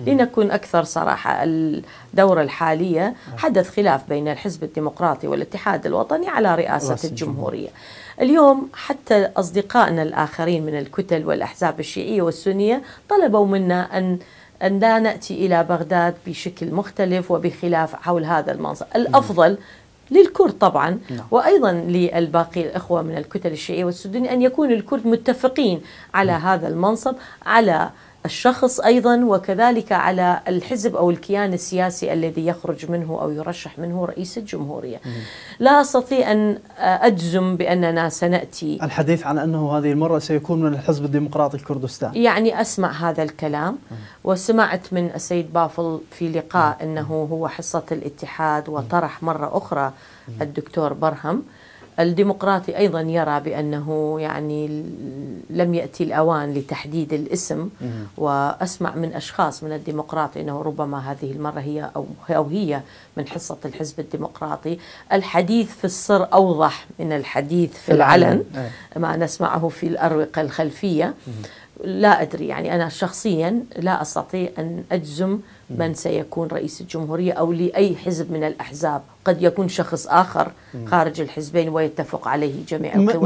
لنكون أكثر صراحة الدورة الحالية حدث خلاف بين الحزب الديمقراطي والاتحاد الوطني على رئاسة الجمهورية اليوم حتى أصدقائنا الآخرين من الكتل والأحزاب الشيعية والسنية طلبوا منا أن أن لا نأتي إلى بغداد بشكل مختلف وبخلاف حول هذا المنصب الأفضل للكرد طبعا نعم. وأيضا للباقي الإخوة من الكتل الشيعية والسودانية أن يكون الكرد متفقين على هذا المنصب على الشخص ايضا وكذلك على الحزب او الكيان السياسي الذي يخرج منه او يرشح منه رئيس الجمهوريه. لا استطيع ان اجزم باننا سناتي الحديث عن انه هذه المره سيكون من الحزب الديمقراطي الكردستان يعني اسمع هذا الكلام وسمعت من السيد بافل في لقاء انه هو حصه الاتحاد وطرح مره اخرى الدكتور برهم الديمقراطي ايضا يرى بانه يعني لم ياتي الاوان لتحديد الاسم واسمع من اشخاص من الديمقراط انه ربما هذه المره هي او او هي من حصه الحزب الديمقراطي الحديث في السر اوضح من الحديث في العلن إيه. ما نسمعه في الاروقه الخلفيه لا أدري يعني أنا شخصيا لا أستطيع أن أجزم من سيكون رئيس الجمهورية أو لأي حزب من الأحزاب قد يكون شخص آخر خارج الحزبين ويتفق عليه جميع القوى